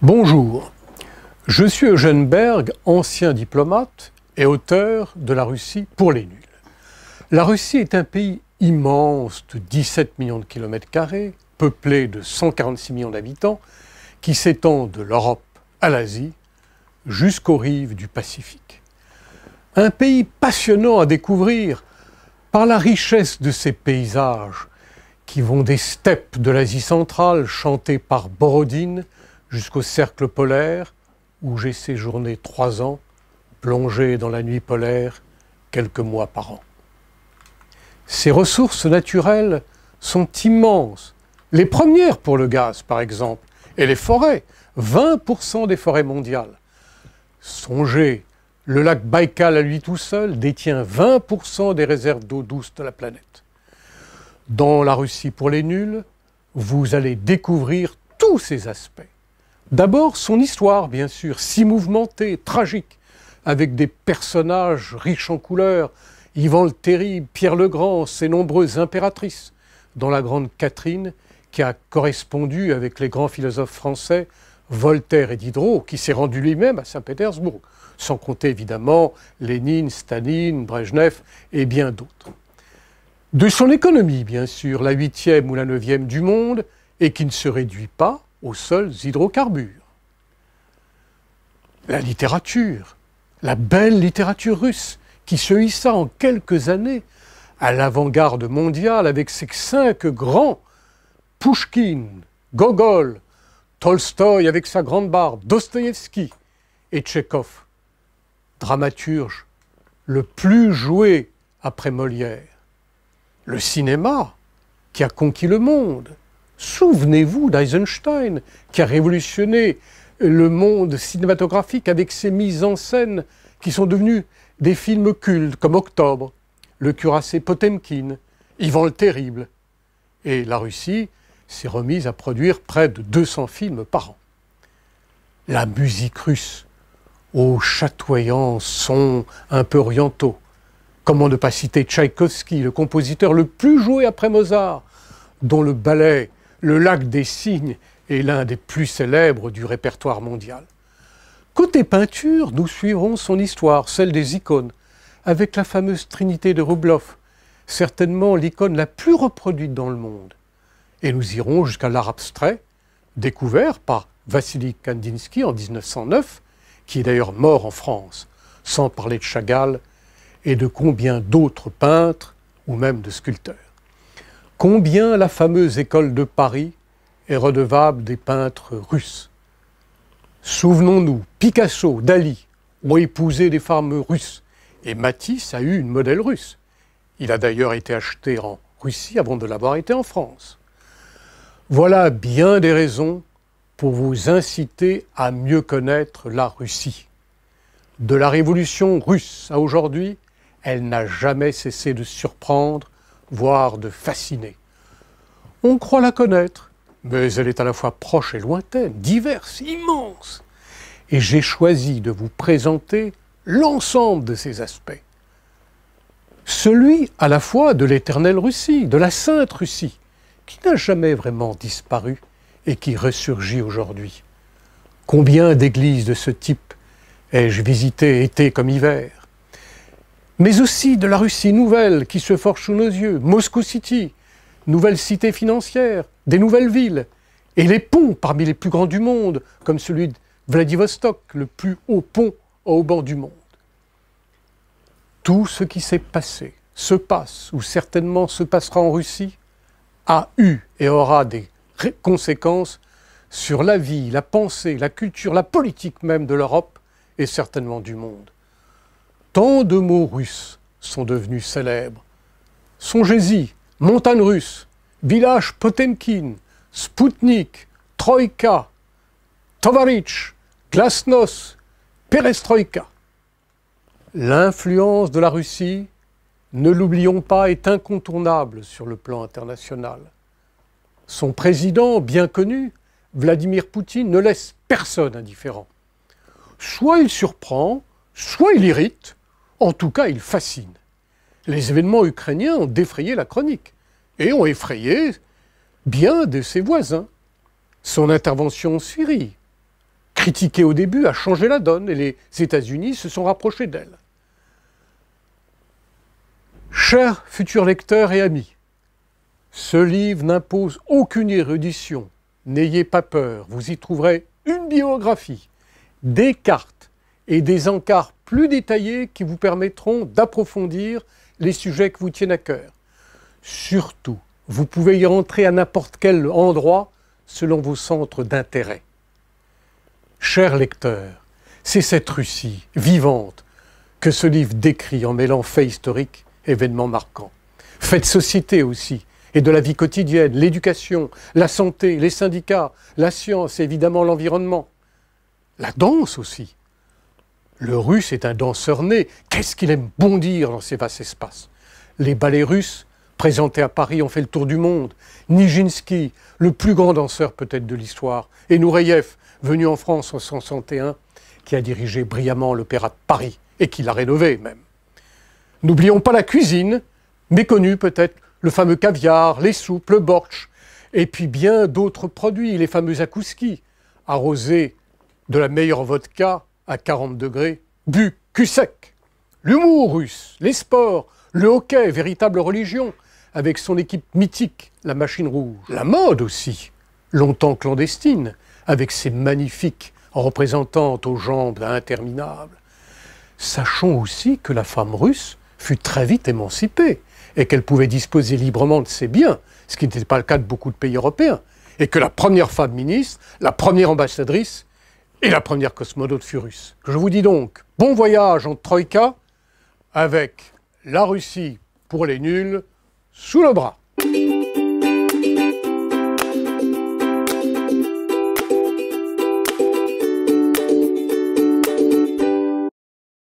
Bonjour, je suis Eugène Berg, ancien diplomate et auteur de La Russie pour les nuls. La Russie est un pays immense de 17 millions de kilomètres carrés, peuplé de 146 millions d'habitants, qui s'étend de l'Europe à l'Asie jusqu'aux rives du Pacifique. Un pays passionnant à découvrir par la richesse de ses paysages, qui vont des steppes de l'Asie centrale chantées par Borodine, jusqu'au cercle polaire où j'ai séjourné trois ans, plongé dans la nuit polaire quelques mois par an. Ces ressources naturelles sont immenses. Les premières pour le gaz, par exemple, et les forêts, 20% des forêts mondiales. Songez, le lac Baïkal à lui tout seul détient 20% des réserves d'eau douce de la planète. Dans la Russie pour les nuls, vous allez découvrir tous ces aspects. D'abord, son histoire, bien sûr, si mouvementée, tragique, avec des personnages riches en couleurs, Yvan le Terrible, Pierre le Grand, ses nombreuses impératrices, dont la Grande Catherine, qui a correspondu avec les grands philosophes français Voltaire et Diderot, qui s'est rendu lui-même à Saint-Pétersbourg, sans compter évidemment Lénine, Staline, Brejnev et bien d'autres. De son économie, bien sûr, la huitième ou la neuvième du monde, et qui ne se réduit pas, aux seuls hydrocarbures. La littérature, la belle littérature russe, qui se hissa en quelques années à l'avant-garde mondiale avec ses cinq grands, Pushkin, Gogol, Tolstoï avec sa grande barbe, Dostoïevski et Tchekhov, dramaturge le plus joué après Molière. Le cinéma qui a conquis le monde, Souvenez-vous d'Eisenstein, qui a révolutionné le monde cinématographique avec ses mises en scène qui sont devenues des films cultes comme Octobre, Le cuirassé Potemkin, Ivan le Terrible. Et la Russie s'est remise à produire près de 200 films par an. La musique russe, aux chatoyants sons un peu orientaux. Comment ne pas citer Tchaïkovski, le compositeur le plus joué après Mozart, dont le ballet le lac des Cygnes est l'un des plus célèbres du répertoire mondial. Côté peinture, nous suivrons son histoire, celle des icônes, avec la fameuse Trinité de Rubloff, certainement l'icône la plus reproduite dans le monde. Et nous irons jusqu'à l'art abstrait, découvert par Vassili Kandinsky en 1909, qui est d'ailleurs mort en France, sans parler de Chagall et de combien d'autres peintres ou même de sculpteurs. Combien la fameuse école de Paris est redevable des peintres russes Souvenons-nous, Picasso, Dali ont épousé des femmes russes et Matisse a eu une modèle russe. Il a d'ailleurs été acheté en Russie avant de l'avoir été en France. Voilà bien des raisons pour vous inciter à mieux connaître la Russie. De la révolution russe à aujourd'hui, elle n'a jamais cessé de surprendre, voire de fasciner. On croit la connaître, mais elle est à la fois proche et lointaine, diverse, immense. Et j'ai choisi de vous présenter l'ensemble de ses aspects. Celui à la fois de l'éternelle Russie, de la sainte Russie, qui n'a jamais vraiment disparu et qui ressurgit aujourd'hui. Combien d'églises de ce type ai-je visitées été comme hiver mais aussi de la Russie nouvelle qui se forge sous nos yeux, Moscou City, nouvelle cité financière, des nouvelles villes, et les ponts parmi les plus grands du monde, comme celui de Vladivostok, le plus haut pont au bord du monde. Tout ce qui s'est passé, se passe, ou certainement se passera en Russie, a eu et aura des conséquences sur la vie, la pensée, la culture, la politique même de l'Europe et certainement du monde. Tant de mots russes sont devenus célèbres. Songez-y, montagne russe, village Potemkin, Spoutnik, Troïka, Tovarich, Glasnost, Perestroïka. L'influence de la Russie, ne l'oublions pas, est incontournable sur le plan international. Son président, bien connu, Vladimir Poutine, ne laisse personne indifférent. Soit il surprend, soit il irrite, en tout cas, il fascine. Les événements ukrainiens ont défrayé la chronique et ont effrayé bien de ses voisins. Son intervention en Syrie, critiquée au début, a changé la donne et les États-Unis se sont rapprochés d'elle. Chers futurs lecteurs et amis, ce livre n'impose aucune érudition. N'ayez pas peur, vous y trouverez une biographie, des cartes et des encarts plus détaillés qui vous permettront d'approfondir les sujets qui vous tiennent à cœur. Surtout, vous pouvez y rentrer à n'importe quel endroit selon vos centres d'intérêt. Chers lecteurs, c'est cette Russie vivante que ce livre décrit en mêlant faits historiques, événements marquants, faits de société aussi, et de la vie quotidienne, l'éducation, la santé, les syndicats, la science, et évidemment l'environnement, la danse aussi, le russe est un danseur né. Qu'est-ce qu'il aime bondir dans ces vastes espaces Les ballets russes, présentés à Paris, ont fait le tour du monde. Nijinsky, le plus grand danseur peut-être de l'histoire, et Nureyev, venu en France en 1961, qui a dirigé brillamment l'Opéra de Paris et qui l'a rénové même. N'oublions pas la cuisine, méconnue peut-être, le fameux caviar, les soupes, le bortsch, et puis bien d'autres produits, les fameux akouski, arrosés de la meilleure vodka à 40 degrés du cul sec. L'humour russe, les sports, le hockey, véritable religion, avec son équipe mythique, la machine rouge. La mode aussi, longtemps clandestine, avec ses magnifiques représentantes aux jambes interminables. Sachons aussi que la femme russe fut très vite émancipée et qu'elle pouvait disposer librement de ses biens, ce qui n'était pas le cas de beaucoup de pays européens, et que la première femme ministre, la première ambassadrice, et la première cosmodo de Furus. Je vous dis donc, bon voyage en Troïka avec la Russie pour les nuls sous le bras.